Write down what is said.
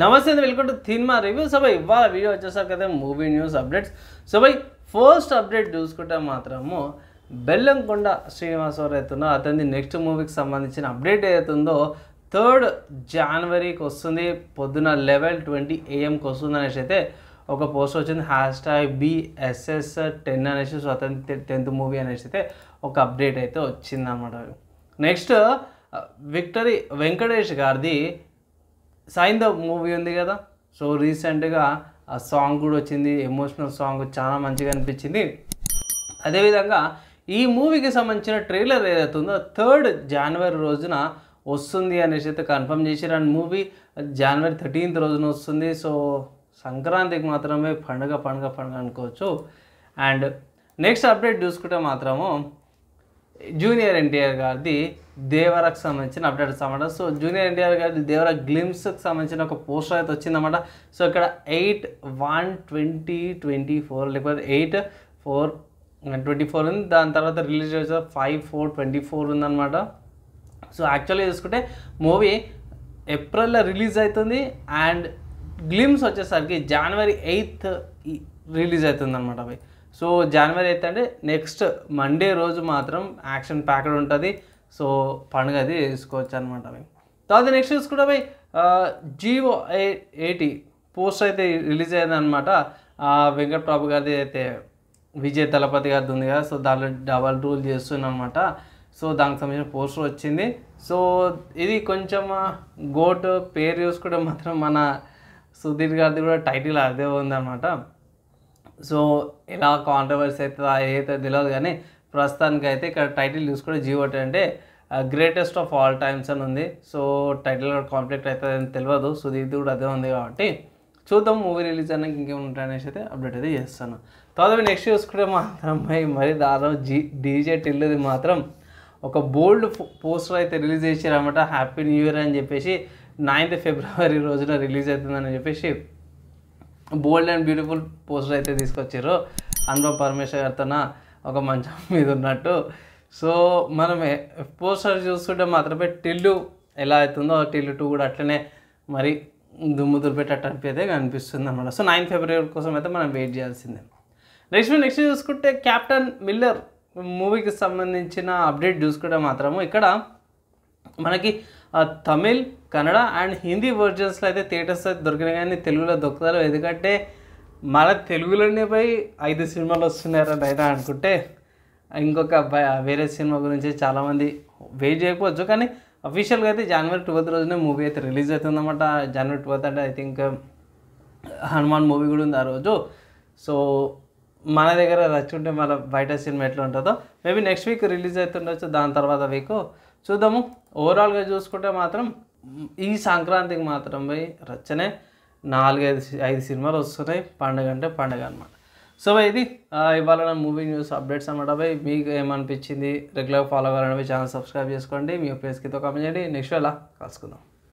నమస్తే welcome to cinema review so భయ్ ఇవాళ వీడియో వచ్చేసరికి అయితే మూవీ న్యూస్ అప్డేట్స్ సో భయ్ ఫస్ట్ అప్డేట్ చూసుకుంటే మాత్రము బెల్లంకొండ శ్రీనివాసరావు అవుతుందో అతని నెక్స్ట్ మూవీకి సంబంధించిన అప్డేట్ ఏదైతుందో థర్డ్ జనవరికి వస్తుంది పొద్దున లెవెల్ ట్వంటీ ఏఎంకి వస్తుంది అనేసి అయితే ఒక పోస్ట్ వచ్చింది హ్యాష్ ట్యాగ్ బిఎస్ఎస్ టెన్ అనేసి సో అతని టెన్త్ మూవీ అనేసి అయితే ఒక అప్డేట్ అయితే వచ్చిందన్నమాట నెక్స్ట్ విక్టరీ వెంకటేష్ గారిది సైందో మూవీ ఉంది కదా సో రీసెంట్గా ఆ సాంగ్ కూడా వచ్చింది ఎమోషనల్ సాంగ్ చాలా మంచిగా అనిపించింది అదేవిధంగా ఈ మూవీకి సంబంధించిన ట్రైలర్ ఏదైతే ఉందో థర్డ్ జనవరి రోజున వస్తుంది అనేసి అయితే కన్ఫర్మ్ చేశారు అండ్ మూవీ జనవరి థర్టీన్త్ రోజున వస్తుంది సో సంక్రాంతికి మాత్రమే పండుగ పండుగ పండుగ అనుకోవచ్చు అండ్ నెక్స్ట్ అప్డేట్ చూసుకుంటే మాత్రము జూనియర్ ఎన్టీఆర్ గారిది దేవరకు సంబంధించిన అప్డేట్స్ అనమాట సో జూనియర్ ఎన్టీఆర్ గారి దేవర గ్లిమ్స్కి సంబంధించిన ఒక పోస్టర్ అయితే వచ్చిందన్నమాట సో ఇక్కడ eight one twenty twenty four లేకపోతే ఎయిట్ ఫోర్ ట్వంటీ ఫోర్ ఉంది దాని తర్వాత రిలీజ్ చేసే ఫైవ్ ఫోర్ ట్వంటీ ఫోర్ ఉందన్నమాట సో యాక్చువల్గా చూసుకుంటే మూవీ ఏప్రిల్లో రిలీజ్ అవుతుంది అండ్ గ్లిమ్స్ వచ్చేసరికి జనవరి ఎయిత్ రిలీజ్ అవుతుంది అనమాట అవి సో జనవరి ఎయిత్ అంటే నెక్స్ట్ మండే రోజు మాత్రం యాక్షన్ ప్యాక్డ్ ఉంటుంది సో పండుగ అది చేసుకోవచ్చు అనమాట మేము తర్వాత నెక్స్ట్ చూసుకుంటే జియో ఎయిటీ పోస్టర్ అయితే రిలీజ్ అయిందనమాట వెంకట్ ప్రాభు గారిది అయితే విజయ్ తలపతి గారిది ఉంది కదా సో దాంట్లో డబల్ రూల్ అనమాట సో దానికి సంబంధించిన పోస్టర్ వచ్చింది సో ఇది కొంచెం గోట్ పేరు చూసుకుంటే మాత్రం మన సుధీర్ గారిది కూడా టైటిల్ అదే ఉందన్నమాట సో ఎలా కాంట్రవర్సీ అవుతుందా ఏదైతే తెలియదు కానీ ప్రస్తుతానికి అయితే ఇక్కడ టైటిల్ చూసుకుంటే జియో అంటే గ్రేటెస్ట్ ఆఫ్ ఆల్ టైమ్స్ అని ఉంది సో టైటిల్ కాంప్లెక్ట్ అవుతుంది అవుతుందని తెలియదు సుదీప్ కూడా అదే ఉంది కాబట్టి చూద్దాం మూవీ రిలీజ్ అయినాక ఇంకేమైనా ఉంటాయనేసి అయితే అప్డేట్ అయితే చేస్తాను తర్వాత నెక్స్ట్ చూసుకుంటే మాత్రం మరీ దాదాపు జీ డీజే టిల్లుది మాత్రం ఒక బోల్డ్ పోస్టర్ అయితే రిలీజ్ చేసారనమాట హ్యాపీ న్యూ ఇయర్ అని చెప్పేసి నైన్త్ ఫిబ్రవరి రోజున రిలీజ్ అవుతుందని చెప్పేసి బోల్డ్ అండ్ బ్యూటిఫుల్ పోస్టర్ అయితే తీసుకొచ్చారు అనుభవ్ పరమేశ్వర్ గారితో ఒక మంచం మీద ఉన్నట్టు సో మనం పోస్టర్ చూస్తుంటే మాత్రమే టిల్లు ఎలా అవుతుందో టిల్లు టూ కూడా అట్లనే మరి దుమ్ము దులిపేటట్టు అనిపితే కనిపిస్తుంది అనమాట సో నైన్ ఫిబ్రవరి కోసం అయితే మనం వెయిట్ చేయాల్సిందే నెక్స్ట్ నెక్స్ట్ చూసుకుంటే క్యాప్టెన్ మిల్లర్ మూవీకి సంబంధించిన అప్డేట్ చూసుకుంటే మాత్రము ఇక్కడ మనకి తమిళ్ కన్నడ అండ్ హిందీ వర్జన్స్లో అయితే థియేటర్స్ అయితే దొరికినాయి కానీ తెలుగులో దొరుకుతారు ఎందుకంటే మన తెలుగులోనే పోయి ఐదు సినిమాలు వస్తున్నారంట అయినా అనుకుంటే ఇంకొక వేరే సినిమా గురించి చాలామంది వెయిట్ చేయకపోవచ్చు కానీ అఫీషియల్గా అయితే జనవరి ట్వెల్త్ రోజునే మూవీ అయితే రిలీజ్ అవుతుందన్నమాట జనవరి ట్వెల్త్ అంటే ఐ థింక్ హనుమాన్ మూవీ కూడా ఉంది ఆ రోజు సో మన దగ్గర రచ్చుంటే మన బయట సినిమా ఎట్లా ఉంటుందో మేబీ నెక్స్ట్ వీక్ రిలీజ్ అవుతుండొచ్చు దాని తర్వాత వీక్ చూద్దాము ఓవరాల్గా చూసుకుంటే మాత్రం ఈ సంక్రాంతికి మాత్రం పోయి రచ్చనే నాలుగైదు ఐదు సినిమాలు వస్తున్నాయి పండగ అంటే పండగ అనమాట సో ఇది ఇవాళ నా మూవీ న్యూస్ అప్డేట్స్ అనమాట బై మీకు ఏమనిపించింది రెగ్యులర్ ఫాలో కావాలంటే ఛానల్ సబ్స్క్రైబ్ చేసుకోండి మీ ఒపీనియన్స్కి కామెంట్ చేయండి నెక్స్ట్ అలా కలుసుకుందాం